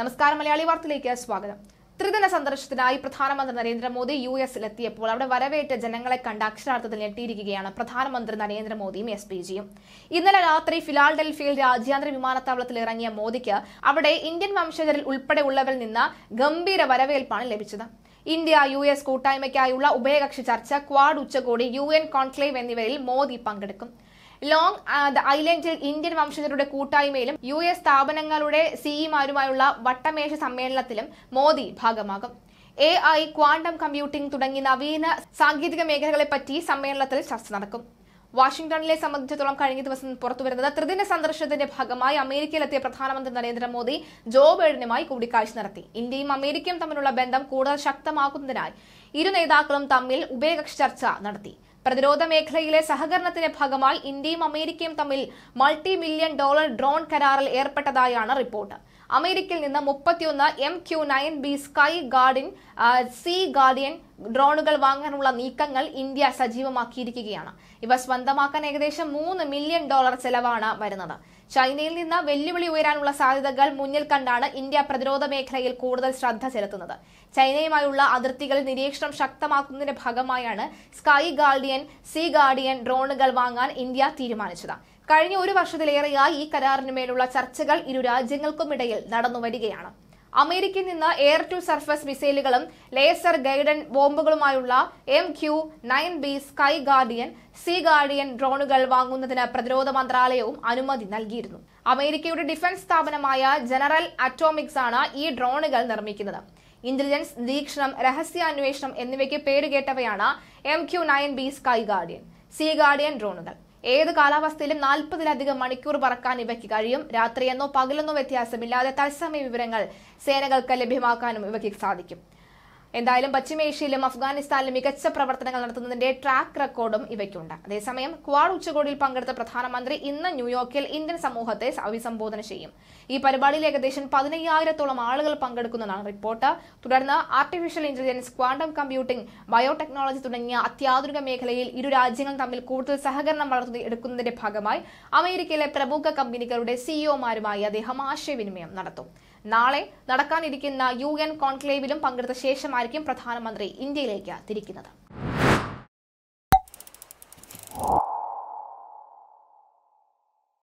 നമസ്കാരം മലയാളി വാർത്തയിലേക്ക് സ്വാഗതം ത്രിദിന സന്ദർശനത്തിനായി പ്രധാനമന്ത്രി നരേന്ദ്രമോദി യു എസിലെത്തിയപ്പോൾ അവിടെ വരവേറ്റ ജനങ്ങളെ കണ്ട അക്ഷരാർത്ഥത്തിൽ ഞെട്ടിയിരിക്കുകയാണ് പ്രധാനമന്ത്രി നരേന്ദ്രമോദിയും എസ് പി ജിയും ഇന്നലെ രാത്രി ഫിലാഡൽഫിയയിൽ രാജ്യാന്തര വിമാനത്താവളത്തിൽ ഇറങ്ങിയ മോദിക്ക് അവിടെ ഇന്ത്യൻ വംശജരിൽ ഉൾപ്പെടെയുള്ളവരിൽ നിന്ന് ഗംഭീര വരവേൽപ്പാണ് ലഭിച്ചത് ഇന്ത്യ യു എസ് കൂട്ടായ്മയ്ക്കായുള്ള ഉഭയകക്ഷി ചർച്ച ക്വാഡ് ഉച്ചകോടി യു എൻ കോൺക്ലേവ് എന്നിവയിൽ മോദി പങ്കെടുക്കും ലോങ് ഐലൻഡിൽ ഇന്ത്യൻ വംശജരുടെ കൂട്ടായ്മയിലും യു എസ് സ്ഥാപനങ്ങളുടെ സിഇമാരുമായുള്ള വട്ടമേശ സമ്മേളനത്തിലും മോദി ഭാഗമാകും എ ഐ ക്വാണ്ടം കമ്പ്യൂട്ടിംഗ് തുടങ്ങി നവീന സാങ്കേതിക മേഖലകളെ പറ്റി സമ്മേളനത്തിൽ ചർച്ച നടക്കും വാഷിംഗ്ടണിലെ സംബന്ധിച്ചിടത്തോളം കഴിഞ്ഞ ദിവസം പുറത്തുവരുന്നത് ത്രിദിന സന്ദർശനത്തിന്റെ ഭാഗമായി അമേരിക്കയിലെത്തിയ പ്രധാനമന്ത്രി നരേന്ദ്രമോദി ജോ ബൈഡനുമായി കൂടിക്കാഴ്ച നടത്തി ഇന്ത്യയും അമേരിക്കയും തമ്മിലുള്ള ബന്ധം കൂടുതൽ ശക്തമാക്കുന്നതിനായി ഇരു നേതാക്കളും തമ്മിൽ ഉഭയകക്ഷി ചർച്ച നടത്തി പ്രതിരോധ മേഖലയിലെ സഹകരണത്തിന്റെ ഭാഗമായി ഇന്ത്യയും അമേരിക്കയും തമ്മിൽ മൾട്ടി മില്യൺ ഡോളർ ഡ്രോൺ കരാറിൽ ഏർപ്പെട്ടതായാണ് റിപ്പോർട്ട് അമേരിക്കയിൽ നിന്ന് മുപ്പത്തിയൊന്ന് M Q nine B Sky Guardian Sea Guardian ഡ്രോണുകൾ വാങ്ങാനുള്ള നീക്കങ്ങൾ ഇന്ത്യ സജീവമാക്കിയിരിക്കുകയാണ് ഇവ സ്വന്തമാക്കാൻ ഏകദേശം മൂന്ന് മില്യൺ ഡോളർ ചെലവാണ് വരുന്നത് ചൈനയിൽ നിന്ന് വെല്ലുവിളി ഉയരാനുള്ള സാധ്യതകൾ മുന്നിൽ കണ്ടാണ് ഇന്ത്യ പ്രതിരോധ മേഖലയിൽ കൂടുതൽ ശ്രദ്ധ ചെലുത്തുന്നത് ചൈനയുമായുള്ള അതിർത്തികളിൽ നിരീക്ഷണം ശക്തമാക്കുന്നതിന്റെ ഭാഗമായാണ് സ്കൈ ഗാർഡിയൻ സീ ഗാർഡിയൻ ഡ്രോണുകൾ വാങ്ങാൻ ഇന്ത്യ തീരുമാനിച്ചത് കഴിഞ്ഞ ഒരു വർഷത്തിലേറെയായി ഈ കരാറിനുമേലുള്ള ചർച്ചകൾ ഇരു രാജ്യങ്ങൾക്കുമിടയിൽ നടന്നുവരികയാണ് അമേരിക്കയിൽ നിന്ന് എയർ ടു സർഫസ് മിസൈലുകളും ലേസർ ഗൈഡൻ ബോംബുകളുമായുള്ള M Q nine B Sky Guardian Sea Guardian ഡ്രോണുകൾ വാങ്ങുന്നതിന് പ്രതിരോധ മന്ത്രാലയവും അനുമതി നൽകിയിരുന്നു അമേരിക്കയുടെ ഡിഫൻസ് സ്ഥാപനമായ ജനറൽ അറ്റോമിക്സ് ആണ് ഈ ഡ്രോണുകൾ നിർമ്മിക്കുന്നത് ഇന്റലിജൻസ് നിരീക്ഷണം രഹസ്യാന്വേഷണം എന്നിവയ്ക്ക് പേരുകേട്ടവയാണ് M Q nine B Sky Guardian Sea Guardian ഡ്രോണുകൾ ഏത് കാലാവസ്ഥയിലും നാൽപ്പതിലധികം മണിക്കൂർ പറക്കാൻ ഇവയ്ക്ക് കഴിയും രാത്രിയെന്നോ പകലെന്നോ വ്യത്യാസമില്ലാതെ തത്സമയ വിവരങ്ങൾ സേനകൾക്ക് ലഭ്യമാക്കാനും ഇവയ്ക്ക് സാധിക്കും എന്തായാലും പശ്ചിമേഷ്യയിലും അഫ്ഗാനിസ്ഥാനിലും മികച്ച പ്രവർത്തനങ്ങൾ നടത്തുന്നതിന്റെ ട്രാക്ക് റെക്കോർഡും ഇവയ്ക്കുണ്ട് അതേസമയം ക്വാഡ് ഉച്ചകോടിയിൽ പങ്കെടുത്ത പ്രധാനമന്ത്രി ഇന്ന് ന്യൂയോർക്കിൽ ഇന്ത്യൻ സമൂഹത്തെ അഭിസംബോധന ചെയ്യും ഈ പരിപാടിയിൽ ഏകദേശം പതിനയ്യായിരത്തോളം ആളുകൾ പങ്കെടുക്കുന്നതാണ് റിപ്പോർട്ട് തുടർന്ന് artificial intelligence quantum computing biotechnology തുടങ്ങിയ അത്യാധുനിക മേഖലയിൽ ഇരു രാജ്യങ്ങളും തമ്മിൽ കൂടുതൽ സഹകരണം വളർത്തി എടുക്കുന്നതിന്റെ ഭാഗമായി അമേരിക്കയിലെ പ്രമുഖ കമ്പനികളുടെ സിഇഒമാരുമായി e അദ്ദേഹം ആശയവിനിമയം നടത്തും നാളെ നടക്കാനിരിക്കുന്ന യു എൻ കോൺക്ലേവിലും പങ്കെടുത്ത ശേഷമായി ശേഷമായിരിക്കും പ്രധാനമന്ത്രി ഇന്ത്യയിലേക്ക് തിരിക്കുന്നത്